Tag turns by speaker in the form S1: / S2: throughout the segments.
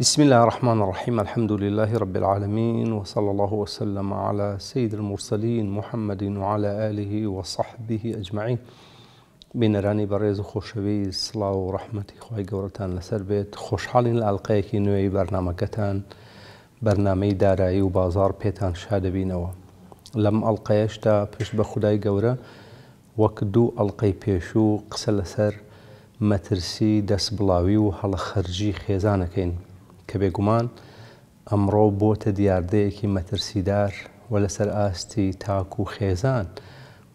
S1: بسم الله الرحمن الرحيم الحمد لله رب العالمين وصلى الله وسلم على سيد المرسلين محمد وعلى آله وصحبه أجمعين بين راني بريز خوشوي صلاة ورحمة ڕحمەتی قورتان لسر بيت بێت خۆشحاڵین لە ئەللقەیەکی نوێی بەرنمەکەتان بەرنمەی دارایی و بازار پێتان شادەبینەوە لەم ئەللقەیەشتا پشت بە خودای گەورە وەک دوو ئەللقەی پێشوو قسە لەسەر مەترسی دەست بڵاوی و هەڵەخەرجی کە بێگومان ئەمڕۆ بۆتە دیاردەیەکی مەترسیدار و لەسەر ئاستی تاک و خێزان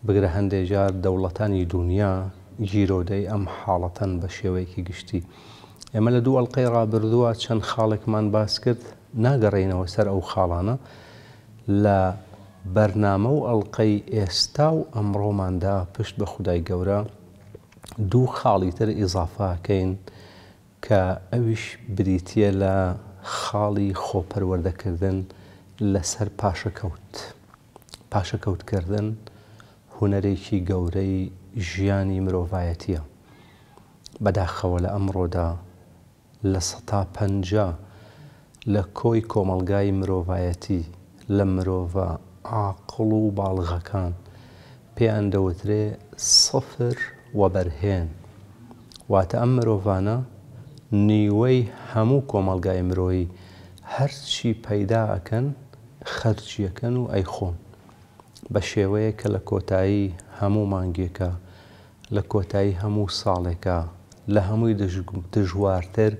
S1: بگرە هەندێک جار دەوڵەتانی دنیا گیرۆدەی ئەم حاڵەتەن بە شێوەیەکی گشتی. ئێمە لە دوو ئەڵلقەی ڕابردووە چەند خاڵێکمان باس کرد ناگەڕێنەوە سەر ئەو خاڵانە لە بەرنامە و ئەڵلقەی ئێستا و ئەمڕۆماندا پشت بە خودای گەورە دوو خاڵی تر ئیزافاکەین کە ئەویش بریتە لە خاڵی خۆپەروەردەکردن لەسەر پاشەکەوت پاشەکەوتکردن هوەرێکی گەورەی ژیانی مرۆڤایەتیە بەداخەوە لە ئەمڕۆدا لە سەتا پەنج لە کۆی کۆمەلگای مرۆڤایەتی لە مرۆڤە عاقڵ و باڵغەکان پێیان دەوترێ سفر وەبەرهێن واتە ئەم مرۆڤانە نیوەی هەموو کۆمەلگای مرۆیی هەرچی پەیدا ئەکەن خەرچیەکەن و ئەیخۆن بە شێوەیە کە لە کۆتایی هەموو مانگێکە لە کۆتایی هەموو ساڵێکە لە هەمووی دژوارتر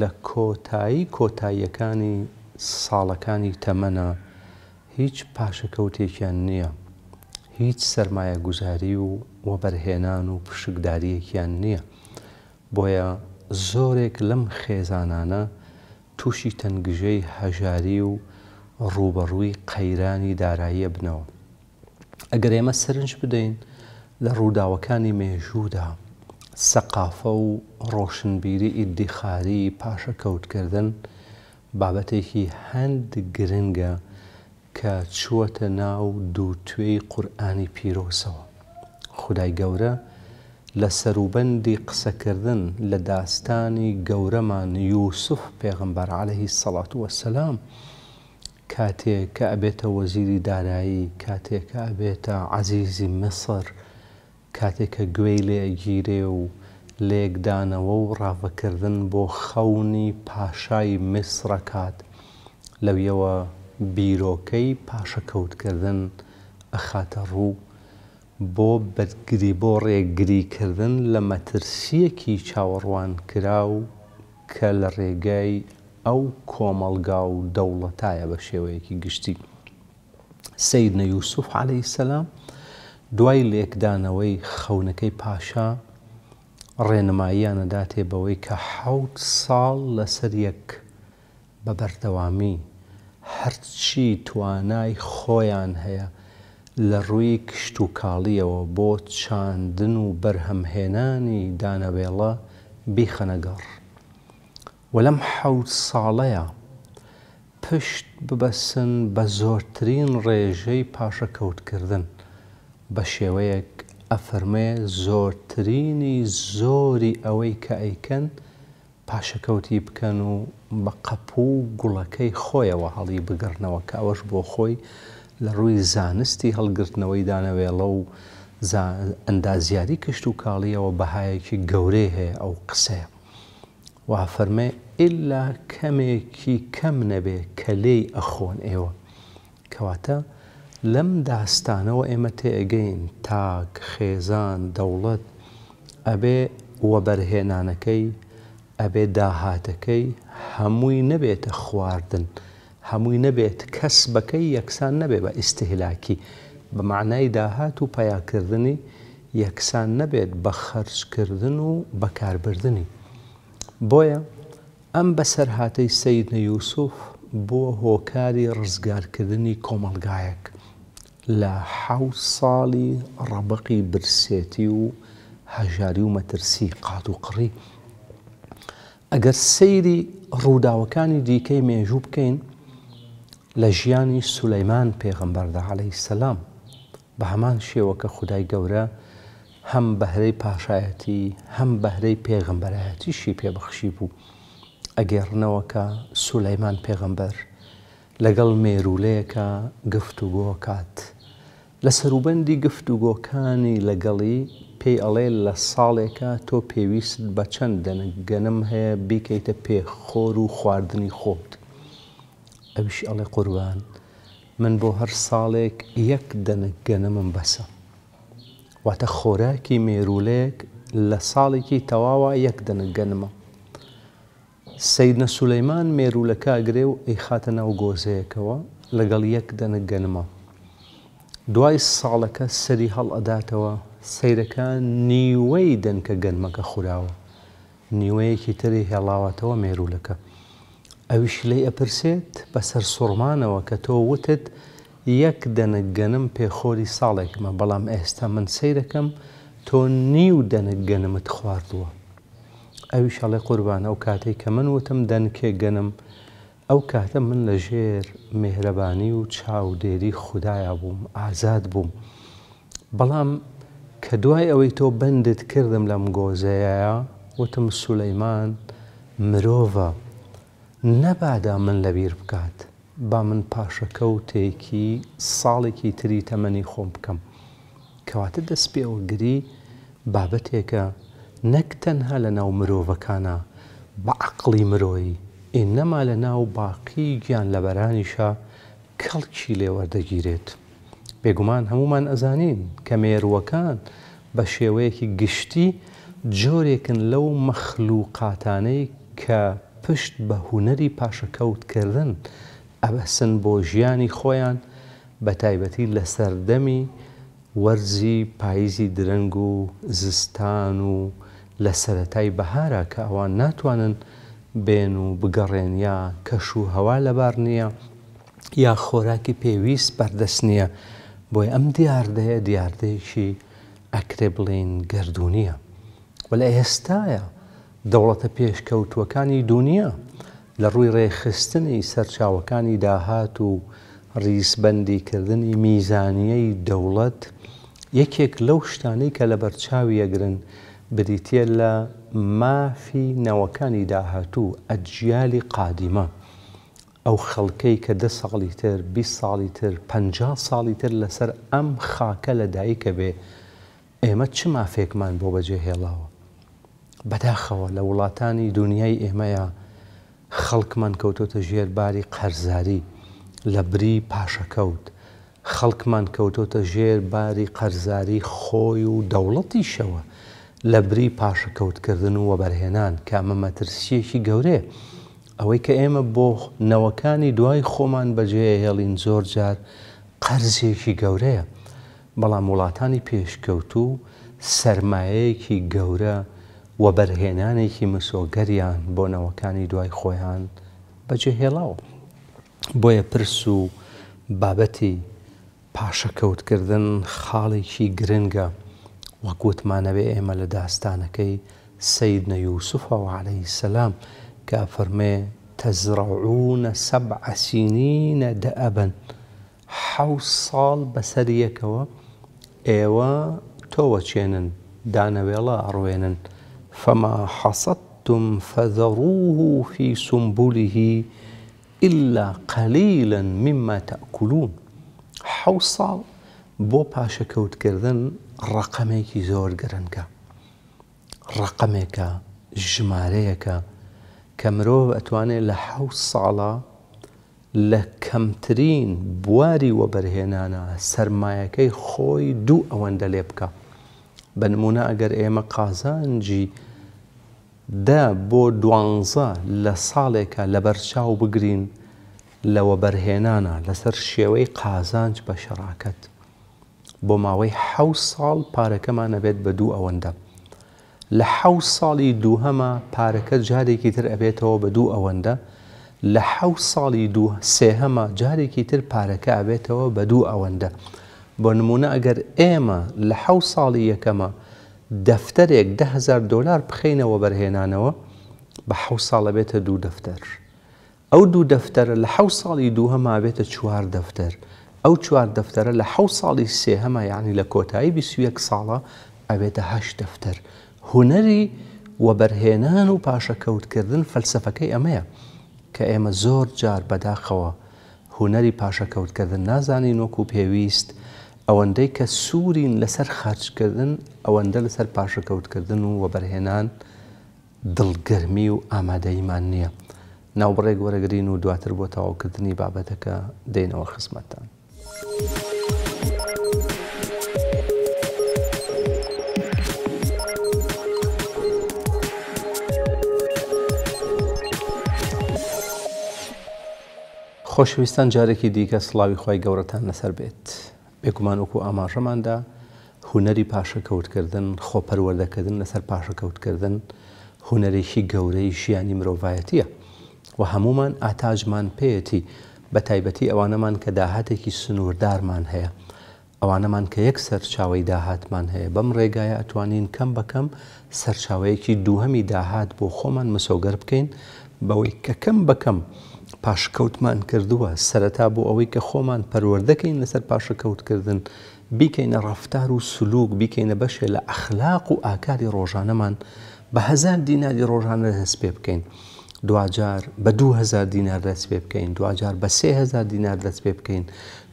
S1: لە کۆتایی کۆتاییەکانی ساڵەکانی تەمەنە هیچ پاشەکەوتێکیان نییە هیچ سرمایە گوزاری و وەبەرهێنان و پشکداریەکیان نییە بۆیە زۆرێک لەم خێزانانە تووشی تەنگژەی هەژاری و ڕوبەڕووی قەیرانی داراییە بنەوە. ئەگەر ئێمە سرنج بدەین لە ڕووداوەکانی مێژوودا سەقافە و ڕۆشنبیری ئیدیخاری پاشە کەوتکردن بابەتێکی هەند گرنگە کە چووەتە ناو دوو توێی قورآانی پیرۆسەوە. خدای گەورە، لە سەروبەندی قسەکردن لە داستانی گەورەمان یوسف پێغمبەر عليهەی سەڵات وەسەسلام کاتێک کە ئەبێتە وەزیری دارایی کاتێکە ئەبێتە عزیزی مصر کاتێکە گوێی لێگیرێ و لێکدانەوە و ڕاوەکردن بۆ خەونی پاشای میسرەکات لەویەوە بیرۆکەی پاشەکەوتکردن ئەخاتە ڕوو بۆ بەدگری بۆ ڕێگریکردن لە مەترسیەکی چاوەڕوان کرا و کە لە ڕێگای ئەو کۆمەلگا و دەوڵەتایە بە شێوەیەکی گشتی. سید نەیوسف عليهەی سەسلام دوای لێکدانەوەی خەونەکەی پاشا ڕێنماییانەدا تێبەوەی کە حوت ساڵ لەسەر یەک بە بەردەوامی هەرچی توانای خۆیان هەیە لە ڕووی کشت و کاڵیەوە بۆ چاندن و بەرهەمهێنانی دانەبێڵە بیخەنەگەڕ. و لەم حەوت ساڵەیە پشت ببەسن بە زۆرترین ڕێژەی پاشەکەوتکردن بە شێوەیەک ئەفەرمێ زۆرترینی زۆری ئەوەی کە ئەیکەن پاشەکەوتی بکەن و بە قەپوو گوڵەکەی خۆیەوە هەڵی بگەڕنەوە کە ئەوەش بۆ خۆی لە ڕووی زانستی هەڵگرتنەوەی دانەوێڵە و ئەندازیاری کشت و کاڵیەوە بەهایەکی گەورەی هەیە ئەو قسەیە وا فەرمێ ئللا کەمێکی کەم نەبێ کە لێی ئەخۆن ئێوە کەواتە لەم داستانەوە ئێمە تێگەین تاک خێزان دەوڵەت ئەبێ وەبەرهێنانەکەی ئەبێ داهاتەکەی هەمووی نەبێتە خواردن. هەمووی نەبێت کەس بەکەی یەکسان نەبێ بە ئیسهلاکی بە معنای داهات و پیاکردنی یەکسان نەبێت بە خەرجکردن و بەکاربردنی بۆیە ئەم بەسەر هااتەی سید نەیوسف بۆ هۆکاری ڕزگارکردنی کۆمەلگایەک لە حە ساڵی ڕەبقی برسێتی و هەژاری و مەترسی قات و قڕی ئەگەر سەیری ڕووداوەکانی دیکەی مێژوو بکەین لە ژیانی سولەیمان پێغمبەردا عليهەی سەسلام بە هەمان شێوەکە خدای گەورە هەم بەهرەی پاشایەتی هەم بەهرەی پێغمبەرایەتیشی پێبخشی بوو ئەگەڕنەوەکە سولەیمان پێغمبەر لەگەڵ مێرولەیەەکە گفت و گۆکات لە سەروبەندی گفت و گۆکانی لەگەڵی پێی ئەڵێ لە ساڵێکە تۆ پێویست بە چەند دەنگەنم هەیە بیکەیتە پێخۆر و خواردنی خۆت ئەوشی ئەڵێ قوربان من بۆ هەر ساڵێک یەک دەنگگەنە من بەسە واتە خۆراکی مێرولێک لە ساڵێکی تەواوە یەک دەنگگەنمە سید نە سولەیمان مێرولەکە ئەگرێ و ئەی خاتە ناو گۆزەیەکەوە لەگەڵ یەک دەنگگەنمە دوای ساڵەکە سەری هەڵ ئەداتەوە سیرەکان نیوەی دەنکە گەنمەکە خوراوە نیوەیەکی تری هێڵاوەتەوە مێرولەکە ئەویش لی ئەپرسێت بەسەر سوڕمانەوە کە تۆ وتت یەک دەنگگەنم پێخۆری ساڵێکمە بەڵام ئێستا من سیرەکەم تۆ نیو دەنگگەنمت خواردووە. ئەوی شڵێ قوربان ئەو کاتێک کە من وتم دەنکێ گەنم ئەو کاتە من لە ژێر مهرەبانی و چاودێری خدایە بووم ئازاد بووم. بەڵام کە دوای ئەوەی تۆ بندت کردم لەم گۆزەیە وتم سولەیمان مرۆڤە. نەبادا من لەبیر بکات با من پاشەکە و تێکی ساڵێکی تری تەمەنی خۆم بکەم کەواتە دەست پێوەگری بابەتێکە نەک تەنها لە ناو مرۆڤەکانە بە عقلی مرۆیی ئێنەما لە ناو باقی گیان لەبەرانیشە کەڵکی لێوەردەگیرێت بێگومان هەمومان ئەزانین کە مێرووەکان بە شێوەیەکی گشتی جۆرێکن لەو مەخلووقاتانەی کە پشت بە هوەری پاشەکەوتکردن ئەبەسن بۆ ژیانی خۆیان بە تایبەتی لە سەردەمی وەرزی پاییزی درەنگ و زستان و لە سەتای بەهارە کە ئەوان ناتوانن بێن و بگەڕێن یا کەش و هەوا لەبار نییە یا خۆراکی پێویست بەردەست نییە بۆی ئەم دیاردەیە دیاردەیەکی ئەکرێ بڵین گردردونیە وەلا ئێستاە دەوڵەتە پێشکەوتوەکانی دنیا لە ڕووی ڕێخستنی سەرچاوەکانی داهات و ریسبندیکردنی میزانیەی دەوڵەت یەکێک لەو شتانەی کە لە بەرچاوی ئەگرن بریتە لە مافی نەوەکانی داهاتوو ئەجیالی قادیمە ئەو خەڵکەی کە دە ساڵی تر بی ساڵی تر پ ساڵی تر لەسەر ئەم خاکە لەدایکە بێ ئێمە چ مافێکمان بۆ بەجێ هێڵاوە بەداخەوە لە وڵاتانی دنیای ئێمەیە خەڵکمان کەوتۆتە ژێر باری قەرزاری لە بری پاشەکەوت خەڵکمان کەوتۆتە ژێر باری قەرزاری خۆی و دەوڵەتی شەوە لە بری پاشەکەوتکردن و وەبەرهێنان کە ئەمە مەترسیەکی گەورەیە ئەوەی کە ئێمە بۆ نەوەکانی دوای خۆمان بەجێ هێڵین زۆر جار قەرزێکی گەورەیە بەڵام وڵاتانی پێشکەوت و سرمایەیەکی گەورە و بەرهێنانێکی مسۆگەریان بۆ نەوەکانی دوای خۆیان بەجێهێڵاوە بۆیە پرس و بابەتی پاشەکەوتکردن خاڵێکی گرنگە وەکوتمانەوێ ئێمە لە داستانەکەی سید نەیوسفەوە عليهەی سەسلام کە فەرمێ تەزڕعونە سەب عسینینە دەئەبن حە ساڵ بەسەر یەکەوە ئێوە تۆوەچێنن دانەوێڵە ئەڕوێنن. فما حصدتم فذروه في سنبله إلا قليلا مما تأكلون حوصل بو باشا كوت كردن گرنگە. زور ژمارەیەەکە کە مرۆڤ ئەتوانێت أتواني حە ساڵە لە کەمترین بواری وەبەرهێنانە سرمایەکەی خۆی دوو ئەوەندە لێ بکە. بەنمونە ئەگەر دە بۆ دوانزە لە ساڵێکە لە بەرچاو بگرین لەوە بەرهێنانە لەسەر شێوەی قازانج بە شەراکەت بۆ ماوەی حە ساڵ پارەکەمان ئەبێت بە دوو ئەوەندە لە حە ساڵی دووهەمە پارەکە جارێکی تر ئەبێتەوە بە دوو ئەوەندە لە حە ساڵی دوو سێهەمە جارێکی تر پارەکە ئەبێتەوە بە دوو ئەوەندە بۆ نمونە ئەگەر ئێمە لە حە ساڵی یەکەمە دەفتەرێک دههزار دلار بخینەوە بەرهێنانەوە بە حە ساڵە بێتە دوو دەفتەر. ئەو دوو دەفتەرە لە حە ساڵی دوو هەمابێتە چوار دەفتەر. ئەو چوار دەفتەرە لە حە ساڵی سێ هەمە یعنی لە کۆتایی 21 ساڵە ئەوێتە هەش دەفتەر. هوەری وەبەرهێنان و پاشەکەوتکردن فەلسفەکەی ئەمەیە کە ئێمە زۆر جار بەداخەوە هوەری پاشەکەوتکردن نازانین وەکو پێویست، ئەوەندەی کە سوورین لەسەر خەرچکردن ئەوەندە لەسەر پاشەکەوتکردن و وەبەرهێنان دڵگەرمی و ئامادەیمان نییە ناوبڕێک وەرەگرین و دواتر بۆ تەواوکردنی بابەتەکە دێنەوە خسمەتان. خۆشویستان جارێکی دیکە سڵاوی خۆی گەورەتان لەسەر بێت. پێکومان وەکو ئاماژەماندا هوەری پاشەکەوتکردن خۆپەروەردەکردن لەسەر پاشەکەوتکردن هوەرێکی گەورەی ژیانی مرۆڤایەتیە و هەمومان ئاتاژمان پێەتی بە تایبەتی ئەوانەمان کە داهاتێکی سنووردارمان هەیە ئەوانەمان کە یەک سەرچاوی داهاتمان هەیە بەم ڕێگایە ئەتوانین کەم بەکەم سەرچاوەیەکی دووهەمی داهات بۆ خۆمان مسۆگەر بکەین بەوەی کە کەم بەکەم پاشکەوتمان کردووە سەرەتا بۆ ئەوەی کە خۆمان پەروەردەکەین لەسەر پاشەکەوتکردن بیکەینە ڕفتار و سلوک بیکەینە بەشێ لە ئەخلاق و ئاکاری ڕۆژانەمان بە هزار دیناری ڕۆژانە هەست پێ بکەین. دوجار بە 2000 دینار دەست پێ بکەین دوجار بە 3000 دینار دەست پێ بکەین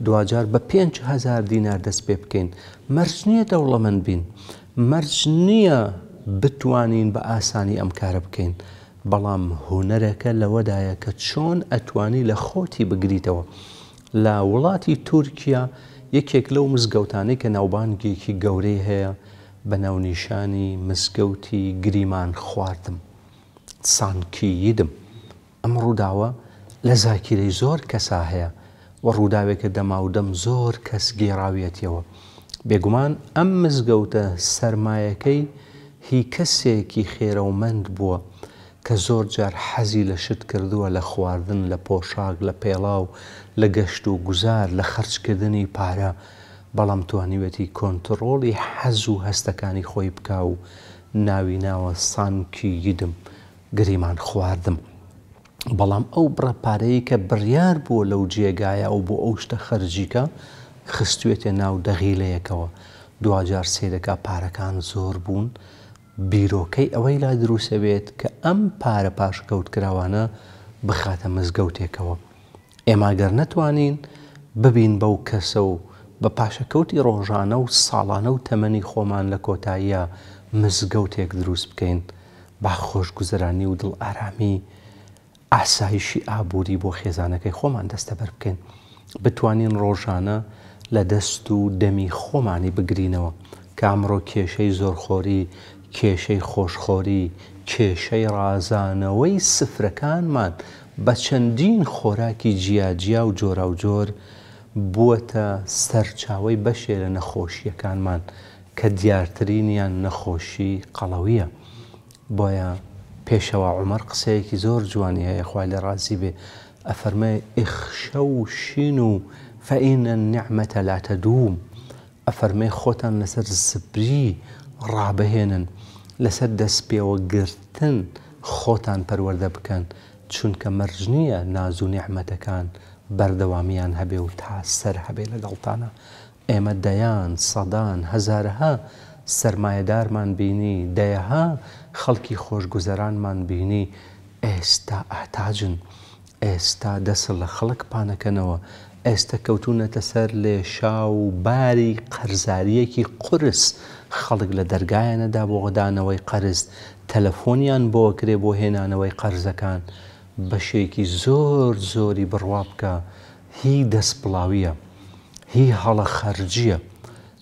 S1: دوجار بە 5000 دینار دەست پێ بکەین مەرج نییە دەوڵەمەند بین مەرج نییە بتوانین بە ئاسانی ئەم کارە بکەین بەڵام هوەرەکە لەوەدایە کە چۆن ئەتوانی لە خۆتی بگریتەوە لە وڵاتی تورکیا یەکێک لەو مزگەوتانەی کە ناوبانگێکی گەورەی هەیە بە ناونیشانی مزگەوتی گریمان خواردم سانکییدم ئەم ڕووداوە لە زاکیرەی زۆر کەسا هەیە وە ڕووداوێکە دەماودەم زۆر کەس گێڕاویەتەوە بێگومان ئەم مزگەوتە سرمایەکەی هی کەسێکی خێرەومەند بووە کە زۆر جار حەزی لە شت کردووە لە خواردن لە پۆشاک لە پێڵاو لە گەشت و گوزار لە خەرچکردنی پارە بەڵام توانیوەتی کۆنتترۆڵی حەز و هەستەکانی خۆی بک و ناوی ناوە سانکی یدم گریمان خواردم. بەڵام ئەو بڕەپارەیە کە بڕیار بووە لەو جێگایە ئەو بۆ ئەو شتە خەرجیکە خستوێتە ناو دەغیلەیەکەوە دوجار سێدەکە پارەکان زۆر بوون بیرۆکەی ئەوەی لا دروستە بێت کە ئەم پارە پاشکەوت کراوانە بخاتە مزگەوتێکەوە ئێماگەر نەتوانین ببین بەو کەسە و بە پاشەکەوتی ڕۆژانە و ساڵانە و تەمەنی خۆمان لە کۆتاییە مزگەوتێک دروست بکەین با خۆشگوزرانی و دڵ ئارامی ئاسایشی ئابووری بۆ خێزانەکەی خۆمان دەستەبەر بکەین بتوانین ڕۆژانە لە دەست و دەمی خۆمانی بگرینەوە کامڕۆ کێشەی زۆرخۆری کێشەی خۆشخۆری کێشەی ڕازانەوەی سفرەکانمان بە چەندین خۆراکی جیاجیا و جۆرا و جۆر بووەتە سەرچاوی بەشێ لە نەخۆشیەکانمان کە دیارترینیان نەخۆشی قەڵەویە بۆیە پێشەوە عمەر قسەیەکی زۆر جوانی هەیە خوای لە ڕازی بێ ئەفەرمە ئیخشە و شین و فەئینە نعممەتە لاتە دووم ئەفەرمەی خۆتان لەسەر زبری و ڕابهێنن لەسەر دەست پێوە گرتن خۆتان پەروەەردە بکەن چونکە مەرج نییە نازوو نەحمەتەکان بەردەوامیان هەبێ و تا سەر هەبێ لەگەڵتانە ئێمە دەیان سەدان هەزارها سرمایهدارمان بینی دەیەها خەڵکی خۆشگوزەرانمان بینی ئێستا ئاحتاجن ئێستا دەسڵ لە خەڵک پانەکەنەوە ئێستا کەوتونەتە سەر لێشا و باری قەرزاریەکی قرس خەڵک لە دەرگایەنەدا بۆ غدانەوەی قەرز تەلەفۆنیان بۆ کرێ بۆ هێنانەوەی قەرزەکان بەشێکی زۆر زۆری بڕوا بکە هی دەستپڵاویە هی هەڵە خەرجیە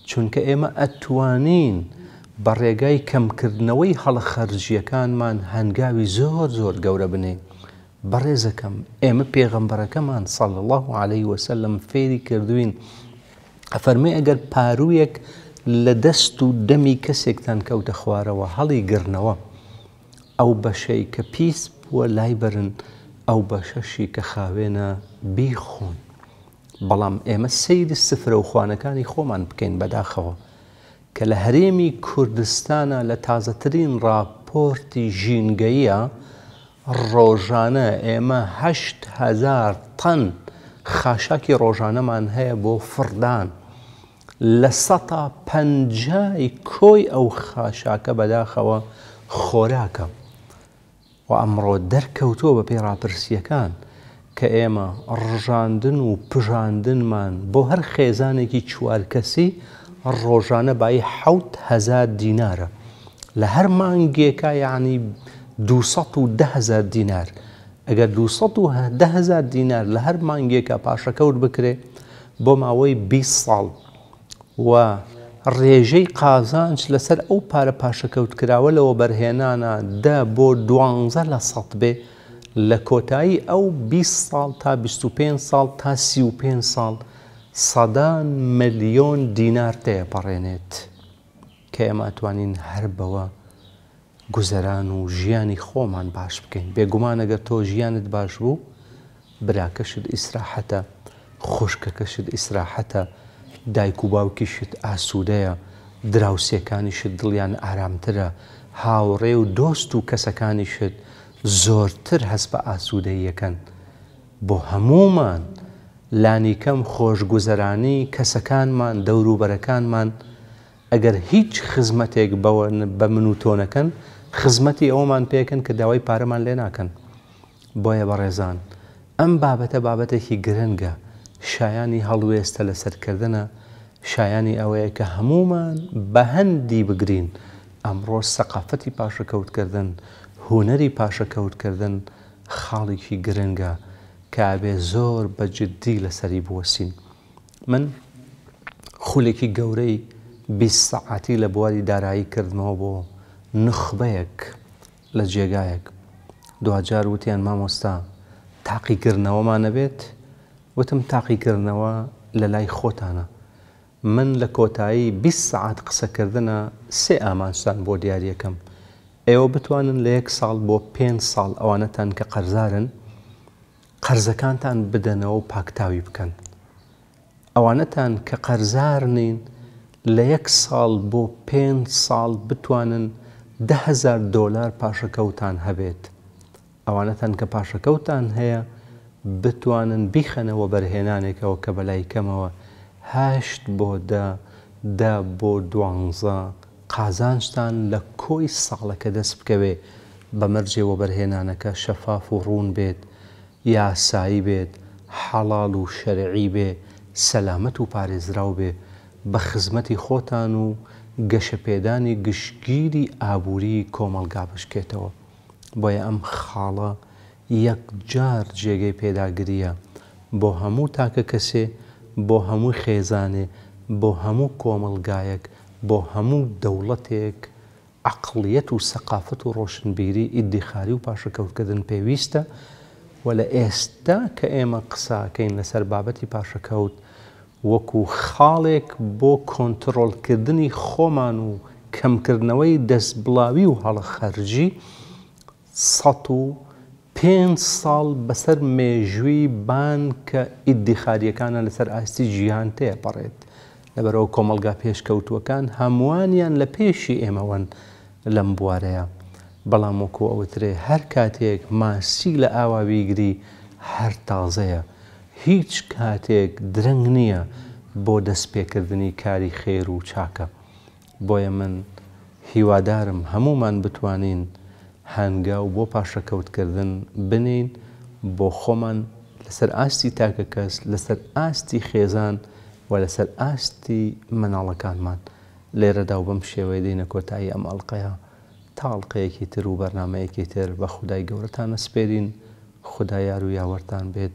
S1: چونکە ئێمە ئەتوانین بە ڕێگای کەمکردنەوەی هەڵە خەرجیەکانمان هەنگاوی زۆر زۆر گەورە بنین. بەڕێزەکەم ئێمە پێغەمبەرەکەمان سەڵ الله عليه وسلم فێری کردوین ئەفەرمی ئەگەر پارویەک لە دەست و دەمی کەسێکتان کەوتە خوارەوە هەڵی گرنەوە ئەو بەشەی کە پیس بووە لای برن ئەو بەشەشی کە خاوێنە بیخۆن بەڵام ئێمە سەیری سفرە و خوانەکانی خۆمان بکەین بەداخەوە کە لە هەرێمی کوردستانە لە تازەترین راپۆرتی ژینگەیە ڕۆژانە ئێمە هزار تەن خاشاکی ڕۆژانەمان هەیە بۆ فردان لە سە تا پەنجای کۆی ئەو خاشاکە بەداخەوە خۆراکە و ئەمڕۆ دەرکەوتۆ بە پێی راپرسیەکان کە ئێمە ڕژاندن و پژاندنمان بۆ هەر خێزانێکی چوارکەسی ڕۆژانە بای حوت هزار دینارە لە هەر مانگێکا یعنی دوهزار دینار ئەگەر دوهزار دینار لە هەر مانگێکە پاشەکەوت بکرێ بۆ ماوەی 20 ساڵ و ڕێژەی قازانج لەسەر ئەو پارە پاشەکەوت کراوە لەوە بەرهێنانە دە بۆ دوانزە لە سەد بێ لە کۆتایی ئەو 20 ساڵ تا 25 ساڵ تا 35 ساڵ سەدان ملیۆن دینار تێپەڕێنێت کە ئێماتوانین هەر بەوە گوزەران و ژیانی خۆمان باش بکەین بێگومان ئەگەر تۆ ژیانت باش بوو براکەشت ئیسراحەتە خوشکەکەشت ئیسراحەتە دایک و باوکیشت ئاسوودەیە دراوسەکانیشت دڵیان ئارامترە هاوڕێ و دۆست و کەسەکانیشت زۆرتر هەست بە ئاسوودەیەکەن بۆ هەمومان لانی کەم خۆشگوزەرانی کەسەکانمان دەوروبەرەکانمان ئەگەر هیچ خزمەتێک بە من و تۆنەکەن خزمەتی ئەومان پێکەن کە داوای پارەمان لێ ناکەن بۆیە بە ڕێزان ئەم بابەتە بابەتێکی گرنگە شایانی هەڵوێستە لە سەرکردنە شایانی ئەوەیە کە هەمومان بە هەندی بگرین ئەمڕۆ سەقافەتی پاشەکەوتکردن هوەری پاشەکەوتکردن خاڵێکی گرنگە کابێ زۆر بەجددی لەسەری بوەسین من خولێکی گەورەی 20 سعاتی لە بواری دارایی کردمەوە بۆ نخبەیەک لە جێگایەک دوجار وتیان مامۆستا تاقیکردنەوەمانە بێت وتم تاقیکردنەوە لە لای خۆتانە من لە کۆتایی 20 سعات قسەکردنە سێ ئامانشتان بۆ دیارەکەم ئێوە بتوانن لە یەک ساڵ بۆ پێ ساڵ ئەوانەتان کە قەرزارن قەرزەکانتان بدەنەوە و پاکتاوی بکەن ئەوانەتان کە قەرزار نین لە یەک ساڵ بۆ پێ ساڵ بتوانن دههزار دۆلار پاشەکەوتان هەبێت ئەوانەتەن کە پاشەکەوتان هەیە بتوانن بیخەنەوە بەرهێنانێکەوە کە بەلای کەمەوە هەشت بۆ دا دا بۆ دوانزە قازانشتان لە کۆی ساڵەکە دەست بکەوێ بەمەرجێەوە بەرهێنانەکە شەفاف و ڕوون بێت یاسایی بێت حەڵال و شەرعی بێ سەلامەت و پارێزراو بێ بە خزمەتی خۆتان و گەشەپێدانی گشتگیری ئابووری کۆمەلگا بشکێتەوە بۆیە ئەم خاڵە یەکجار جێگەی پێداگریە بۆ هەموو تاکە کەسێ بۆ هەموو خێزانێ بۆ هەموو کۆمەلگایەک بۆ هەموو دەوڵەتێک عقلیەت و سەقافت و ڕۆشنبیری ئیدیخاری و پاشەکەوتکردن پێویستە و لە ئێستا کە ئێمە قساکەین لەسەر بابەتی پاشەکەوت وەکو خاڵێک بۆ کۆنتترۆلکردنی خۆمان و کەمکردنەوەی دەستبڵاوی و هەڵەخەرجی پێ ساڵ بەسەر مێژووی بان کە ئیددیخاریەکانە لەسەر ئاستی ژیان تێپەڕێت لەبەرەوە کۆمەلگا پێشکەوتوەکان هەمووانیان لە پێشی ئێمەوەن لەم بوارەیە بەڵام وەکو ئەوترێ هەر کاتێک ماسی لە ئاواویگری هەر تازەیە. هیچ کاتێک درەنگ نییە بۆ دەستپێکردنی کاری خێر و چاکە بۆیە من هیوادارم هەمومان بتوانین هەنگاو بۆ پاشەکەوتکردن بنین بۆ خۆمان لەسەر ئاستی تاکە کەس لەسەر ئاستی خێزان و لەسەر ئاستی مەناڵەکانمان لێرەدا و بەم شێوەیە دێنە کۆتایی ئەم ئەڵلقەیە تاڵلقەیەکی تر و بەرنمەیەکی تر بە خدای گەورەتان ئەسپێرین خدای یار و یاوەرتان بێت.